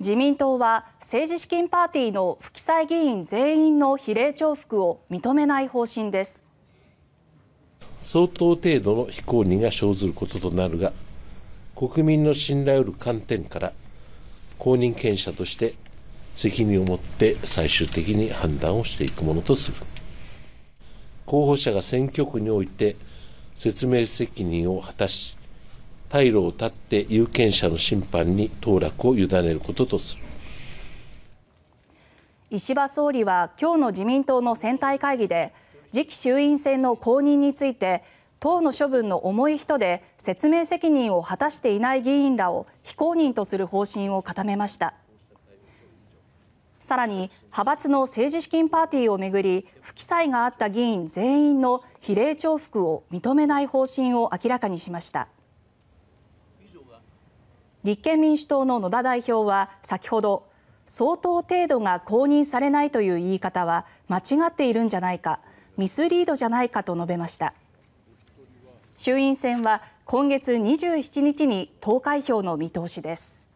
自民党は政治資金パーティーの不記載議員全員の比例重複を認めない方針です相当程度の非公認が生ずることとなるが国民の信頼を得る観点から公認権者として責任を持って最終的に判断をしていくものとする候補者が選挙区において説明責任を果たし退路を断って有権者の審判に当落を委ねることとする石破総理は今日の自民党の選対会議で次期衆院選の公認について党の処分の重い人で説明責任を果たしていない議員らを非公認とする方針を固めましたさらに派閥の政治資金パーティーを巡り不記載があった議員全員の比例重複を認めない方針を明らかにしました。立憲民主党の野田代表は先ほど相当程度が公認されないという言い方は間違っているんじゃないかミスリードじゃないかと述べました衆院選は今月27日に投開票の見通しです。